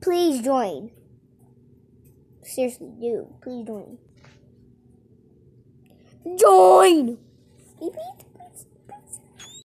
Please join. Seriously, do. Please join. Join!